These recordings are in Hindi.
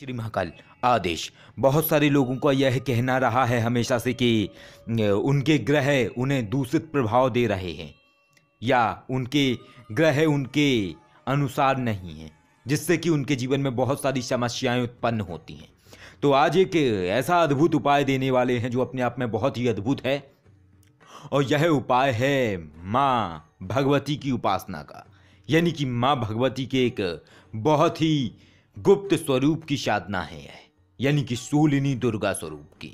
श्री महाकाल आदेश बहुत सारे लोगों का यह कहना रहा है हमेशा से कि उनके ग्रह उन्हें दूषित प्रभाव दे रहे हैं या उनके ग्रह उनके अनुसार नहीं हैं जिससे कि उनके जीवन में बहुत सारी समस्याएं उत्पन्न होती हैं तो आज एक ऐसा अद्भुत उपाय देने वाले हैं जो अपने आप में बहुत ही अद्भुत है और यह उपाय है माँ भगवती की उपासना का यानी कि माँ भगवती के एक बहुत ही गुप्त स्वरूप की साधना है यानी कि शूलिनी दुर्गा स्वरूप की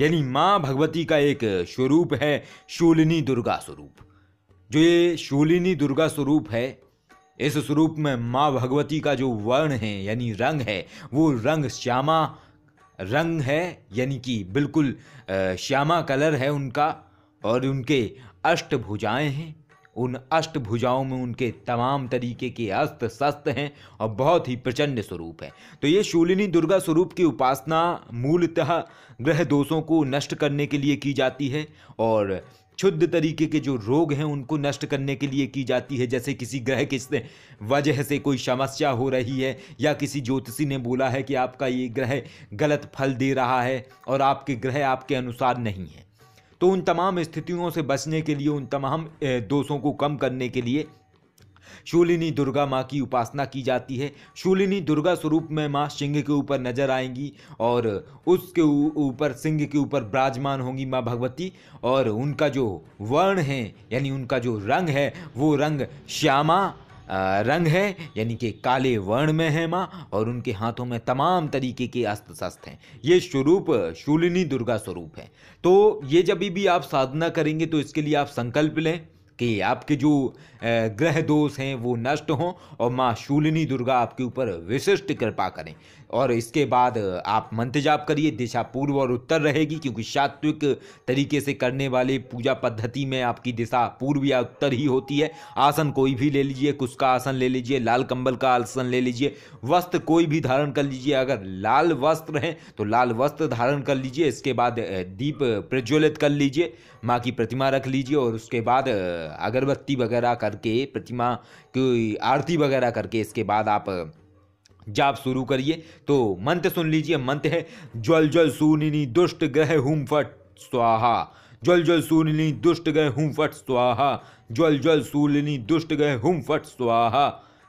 यानी माँ भगवती का एक स्वरूप है शूलिनी दुर्गा स्वरूप जो ये शूलिनी दुर्गा स्वरूप है इस स्वरूप में माँ भगवती का जो वर्ण है यानी रंग है वो रंग श्यामा रंग है यानी कि बिल्कुल श्यामा कलर है उनका और उनके अष्टभुजाएँ हैं उन अष्टभुजाओं में उनके तमाम तरीके के अस्त्र शस्त्र हैं और बहुत ही प्रचंड स्वरूप है तो ये शूलिनी दुर्गा स्वरूप की उपासना मूलतः ग्रह दोषों को नष्ट करने के लिए की जाती है और क्षुद्ध तरीके के जो रोग हैं उनको नष्ट करने के लिए की जाती है जैसे किसी ग्रह किस वजह से कोई समस्या हो रही है या किसी ज्योतिषी ने बोला है कि आपका ये ग्रह गलत फल दे रहा है और आपके ग्रह आपके अनुसार नहीं है तो उन तमाम स्थितियों से बचने के लिए उन तमाम दोषों को कम करने के लिए शूलिनी दुर्गा माँ की उपासना की जाती है शूलिनी दुर्गा स्वरूप में माँ सिंह के ऊपर नजर आएंगी और उसके ऊपर सिंह के ऊपर ब्राजमान होंगी माँ भगवती और उनका जो वर्ण है यानी उनका जो रंग है वो रंग श्यामा रंग है यानी कि काले वर्ण में है माँ और उनके हाथों में तमाम तरीके के अस्त्र शस्त्र हैं ये स्वरूप शूलिनी दुर्गा स्वरूप है तो ये जब भी आप साधना करेंगे तो इसके लिए आप संकल्प लें कि आपके जो ग्रह दोष हैं वो नष्ट हों और माँ शूलिनी दुर्गा आपके ऊपर विशिष्ट कृपा करें और इसके बाद आप मंत्र जाप करिए दिशा पूर्व और उत्तर रहेगी क्योंकि सात्विक तरीके से करने वाले पूजा पद्धति में आपकी दिशा पूर्व या उत्तर ही होती है आसन कोई भी ले लीजिए कुछ का आसन ले लीजिए लाल कंबल का आसन ले लीजिए वस्त्र कोई भी धारण कर लीजिए अगर लाल वस्त्र हैं तो लाल वस्त्र धारण कर लीजिए इसके बाद दीप प्रज्वलित कर लीजिए माँ की प्रतिमा रख लीजिए और उसके बाद अगरबत्ती वगैरह करके प्रतिमा की आरती वगैरह करके इसके बाद आप जाप शुरू करिए तो मंत्र सुन लीजिए मंत्र है ज्वल ज्वल सुनिनी दुष्ट ग्रह हुम फट स्वाहा ज्वल ज्वल सुनिनी दुष्ट ग्रह हुम फट स्वाहा ज्वल ज्वल सूनिनी दुष्ट ग्रह हुम फट स्वाहा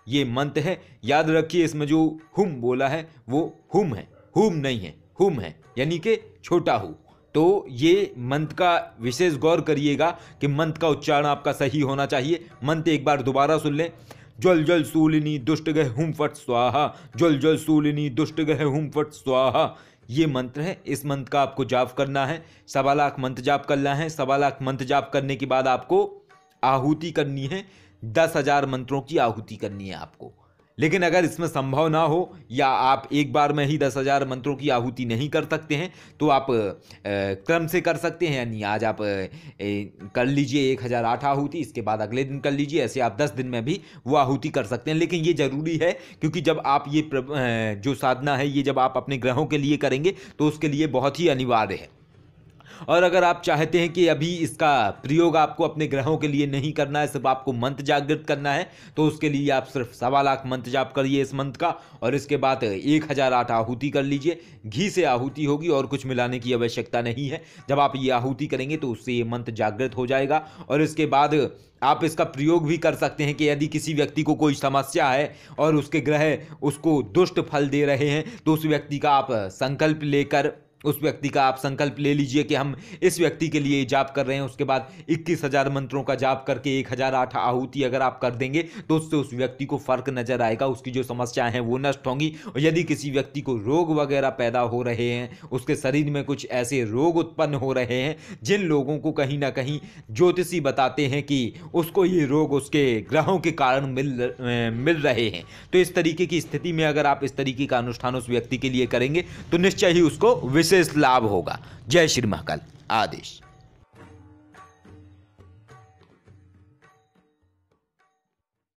ये मंत्र है याद रखिए इसमें जो हुम बोला है वो हुम है हुम नहीं है हुम है यानी कि छोटा हु तो ये मंत्र का विशेष गौर करिएगा कि मंत्र का उच्चारण आपका सही होना चाहिए मंत्र एक बार दोबारा सुन लें ज्वल ज्वल सूलिनी दुष्ट गह हुम फट स्वाहा ज्वल ज्वल सूलिनी दुष्ट गह हुम फट स्वाहा ये मंत्र है इस मंत्र का आपको जाप करना है सवा लाख मंत्र जाप करना है सवा लाख मंत्र जाप करने के बाद आपको आहूति करनी है दस हजार मंत्रों की आहूति करनी है आपको लेकिन अगर इसमें संभव ना हो या आप एक बार में ही दस हज़ार मंत्रों की आहूति नहीं कर सकते हैं तो आप क्रम से कर सकते हैं यानी आज आप कर लीजिए एक हज़ार आठ आहूति इसके बाद अगले दिन कर लीजिए ऐसे आप दस दिन में भी वो आहूति कर सकते हैं लेकिन ये ज़रूरी है क्योंकि जब आप ये जो साधना है ये जब आप अपने ग्रहों के लिए करेंगे तो उसके लिए बहुत ही अनिवार्य है और अगर आप चाहते हैं कि अभी इसका प्रयोग आपको अपने ग्रहों के लिए नहीं करना है सिर्फ आपको मंत्र जागृत करना है तो उसके लिए आप सिर्फ सवा लाख मंत्र जाप करिए इस मंत्र का और इसके बाद एक हज़ार आठ आहूति कर लीजिए घी से आहूति होगी और कुछ मिलाने की आवश्यकता नहीं है जब आप ये आहूति करेंगे तो उससे ये मंत्र जागृत हो जाएगा और इसके बाद आप इसका प्रयोग भी कर सकते हैं कि यदि किसी व्यक्ति को कोई समस्या है और उसके ग्रह उसको दुष्ट फल दे रहे हैं तो उस व्यक्ति का आप संकल्प लेकर उस व्यक्ति का आप संकल्प ले लीजिए कि हम इस व्यक्ति के लिए जाप कर रहे हैं उसके बाद इक्कीस हजार मंत्रों का जाप करके एक हजार आठ आहूति अगर आप कर देंगे तो उससे उस व्यक्ति को फर्क नजर आएगा उसकी जो समस्याएं हैं वो नष्ट होंगी और यदि किसी व्यक्ति को रोग वगैरह पैदा हो रहे हैं उसके शरीर में कुछ ऐसे रोग उत्पन्न हो रहे हैं जिन लोगों को कहीं ना कहीं ज्योतिषी बताते हैं कि उसको ये रोग उसके ग्रहों के कारण मिल मिल रहे हैं तो इस तरीके की स्थिति में अगर आप इस तरीके का अनुष्ठान उस व्यक्ति के लिए करेंगे तो निश्चय ही उसको विश विशेष लाभ होगा जय श्री महाकाल आदेश